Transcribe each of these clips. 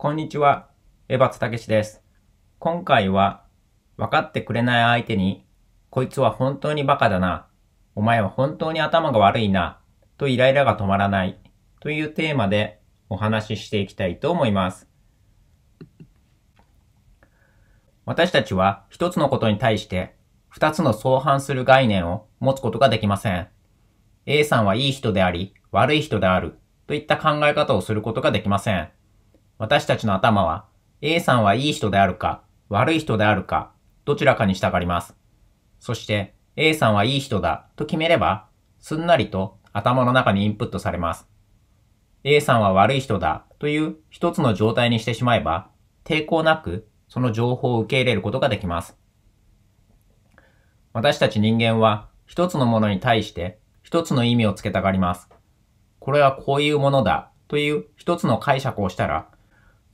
こんにちは、江松武です。今回は、分かってくれない相手に、こいつは本当にバカだな、お前は本当に頭が悪いな、とイライラが止まらない、というテーマでお話ししていきたいと思います。私たちは一つのことに対して、二つの相反する概念を持つことができません。A さんはいい人であり、悪い人である、といった考え方をすることができません。私たちの頭は、A さんはいい人であるか、悪い人であるか、どちらかに従います。そして、A さんはいい人だと決めれば、すんなりと頭の中にインプットされます。A さんは悪い人だという一つの状態にしてしまえば、抵抗なくその情報を受け入れることができます。私たち人間は一つのものに対して一つの意味をつけたがります。これはこういうものだという一つの解釈をしたら、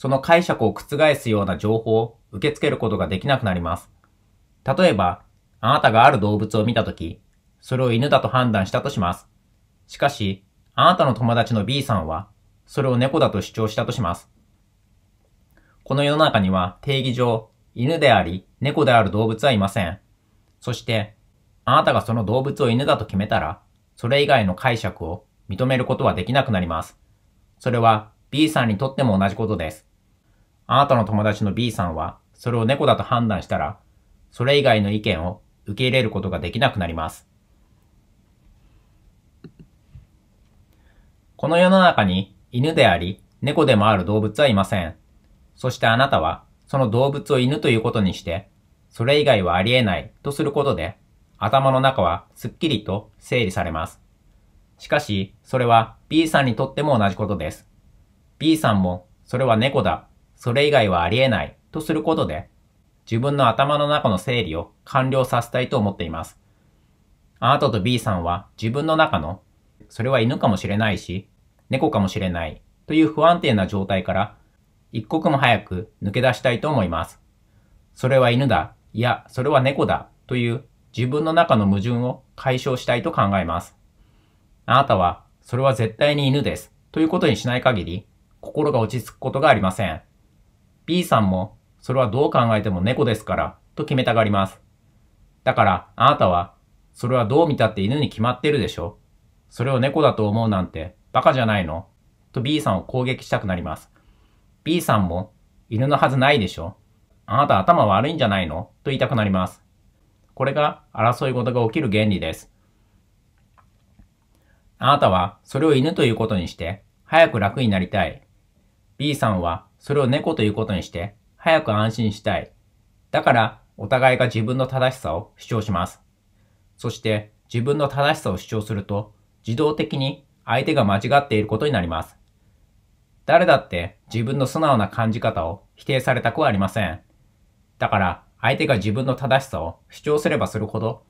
その解釈を覆すような情報を受け付けることができなくなります。例えば、あなたがある動物を見たとき、それを犬だと判断したとします。しかし、あなたの友達の B さんは、それを猫だと主張したとします。この世の中には定義上、犬であり、猫である動物はいません。そして、あなたがその動物を犬だと決めたら、それ以外の解釈を認めることはできなくなります。それは B さんにとっても同じことです。あなたの友達の B さんは、それを猫だと判断したら、それ以外の意見を受け入れることができなくなります。この世の中に犬であり、猫でもある動物はいません。そしてあなたは、その動物を犬ということにして、それ以外はありえないとすることで、頭の中はすっきりと整理されます。しかし、それは B さんにとっても同じことです。B さんも、それは猫だそれ以外はありえないとすることで、自分の頭の中の整理を完了させたいと思っています。あなたと B さんは自分の中の、それは犬かもしれないし、猫かもしれないという不安定な状態から一刻も早く抜け出したいと思います。それは犬だ、いや、それは猫だという自分の中の矛盾を解消したいと考えます。あなたは、それは絶対に犬ですということにしない限り、心が落ち着くことがありません。B さんも、それはどう考えても猫ですから、と決めたがります。だから、あなたは、それはどう見たって犬に決まってるでしょそれを猫だと思うなんて、バカじゃないのと B さんを攻撃したくなります。B さんも、犬のはずないでしょあなた頭悪いんじゃないのと言いたくなります。これが争い事が起きる原理です。あなたはそれを犬ということにして、早く楽になりたい。B さんはそれを猫ということにして、早く安心したい。だから、お互いが自分の正しさを主張します。そして、自分の正しさを主張すると、自動的に相手が間違っていることになります。誰だって自分の素直な感じ方を否定されたくはありません。だから、相手が自分の正しさを主張すればするほど、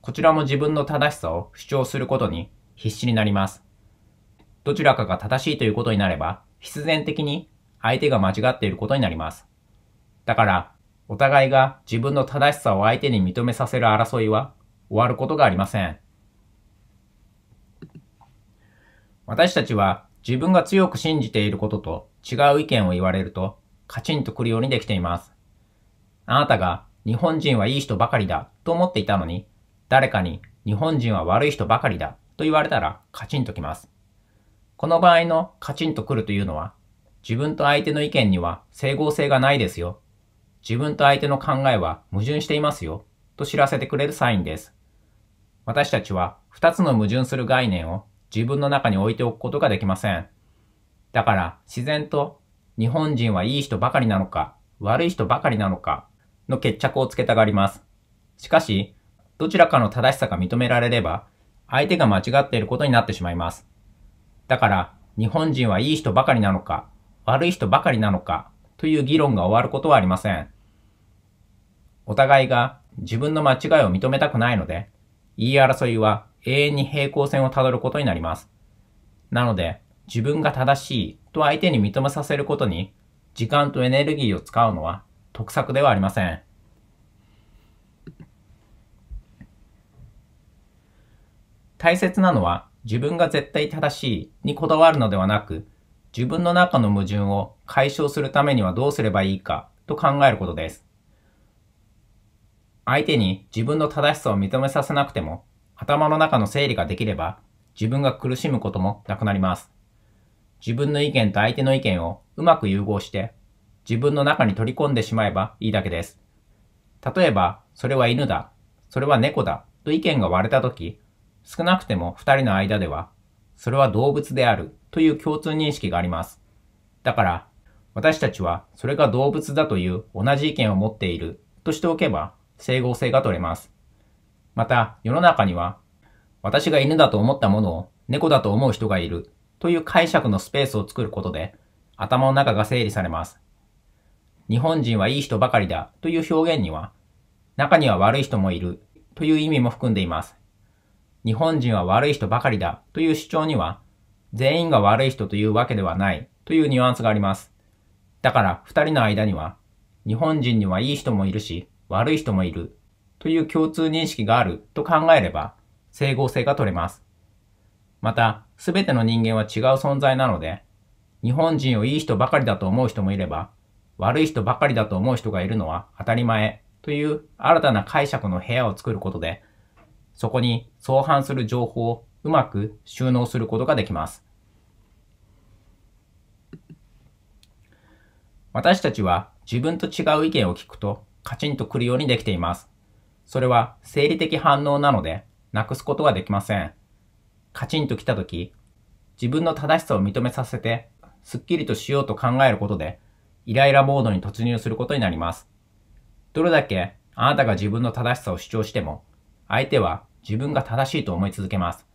こちらも自分の正しさを主張することに必死になります。どちらかが正しいということになれば、必然的に相手が間違っていることになります。だから、お互いが自分の正しさを相手に認めさせる争いは終わることがありません。私たちは自分が強く信じていることと違う意見を言われるとカチンとくるようにできています。あなたが日本人はいい人ばかりだと思っていたのに、誰かに日本人は悪い人ばかりだと言われたらカチンときます。この場合のカチンとくるというのは自分と相手の意見には整合性がないですよ。自分と相手の考えは矛盾していますよ。と知らせてくれるサインです。私たちは2つの矛盾する概念を自分の中に置いておくことができません。だから自然と日本人はいい人ばかりなのか悪い人ばかりなのかの決着をつけたがります。しかし、どちらかの正しさが認められれば相手が間違っていることになってしまいます。だから日本人はいい人ばかりなのか悪い人ばかりなのかという議論が終わることはありません。お互いが自分の間違いを認めたくないので、言い争いは永遠に平行線をたどることになります。なので、自分が正しいと相手に認めさせることに、時間とエネルギーを使うのは得策ではありません。大切なのは自分が絶対正しいにこだわるのではなく、自分の中の矛盾を解消するためにはどうすればいいかと考えることです。相手に自分の正しさを認めさせなくても、頭の中の整理ができれば、自分が苦しむこともなくなります。自分の意見と相手の意見をうまく融合して、自分の中に取り込んでしまえばいいだけです。例えば、それは犬だ、それは猫だと意見が割れたとき、少なくても二人の間では、それは動物であるという共通認識があります。だから、私たちはそれが動物だという同じ意見を持っているとしておけば整合性が取れます。また、世の中には、私が犬だと思ったものを猫だと思う人がいるという解釈のスペースを作ることで頭の中が整理されます。日本人はいい人ばかりだという表現には、中には悪い人もいるという意味も含んでいます。日本人は悪い人ばかりだという主張には、全員が悪い人というわけではないというニュアンスがあります。だから二人の間には、日本人にはいい人もいるし、悪い人もいるという共通認識があると考えれば、整合性が取れます。また、すべての人間は違う存在なので、日本人をいい人ばかりだと思う人もいれば、悪い人ばかりだと思う人がいるのは当たり前という新たな解釈の部屋を作ることで、そこに相反する情報をうまく収納することができます。私たちは自分と違う意見を聞くとカチンとくるようにできています。それは生理的反応なのでなくすことはできません。カチンと来た時、自分の正しさを認めさせて、すっきりとしようと考えることで、イライラモードに突入することになります。どれだけあなたが自分の正しさを主張しても、相手は自分が正しいと思い続けます。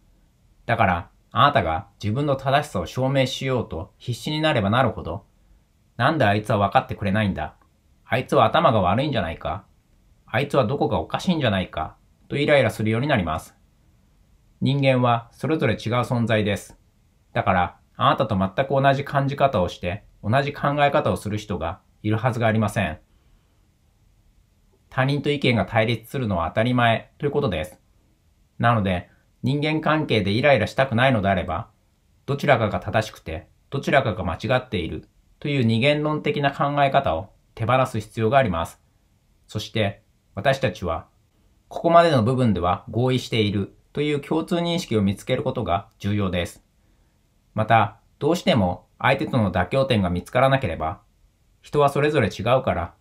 だから、あなたが自分の正しさを証明しようと必死になればなるほど、なんであいつは分かってくれないんだあいつは頭が悪いんじゃないかあいつはどこがおかしいんじゃないかとイライラするようになります。人間はそれぞれ違う存在です。だから、あなたと全く同じ感じ方をして、同じ考え方をする人がいるはずがありません。他人と意見が対立するのは当たり前ということです。なので、人間関係でイライラしたくないのであれば、どちらかが正しくて、どちらかが間違っているという二元論的な考え方を手放す必要があります。そして私たちはここまでの部分では合意しているという共通認識を見つけることが重要です。また、どうしても相手との妥協点が見つからなければ、人はそれぞれ違うから、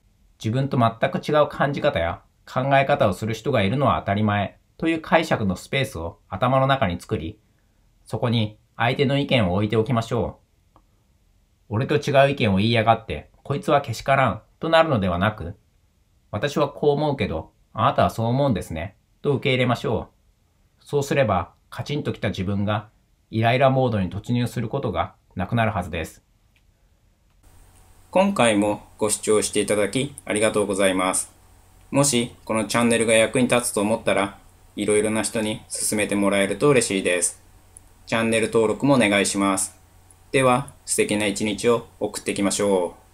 自分と全く違う感じ方や考え方をする人がいるのは当たり前という解釈のスペースを頭の中に作り、そこに相手の意見を置いておきましょう。俺と違う意見を言いやがって、こいつはけしからん、となるのではなく、私はこう思うけど、あなたはそう思うんですね、と受け入れましょう。そうすれば、カチンときた自分が、イライラモードに突入することがなくなるはずです。今回もご視聴していただきありがとうございます。もしこのチャンネルが役に立つと思ったら、いろいろな人に勧めてもらえると嬉しいです。チャンネル登録もお願いします。では、素敵な一日を送っていきましょう。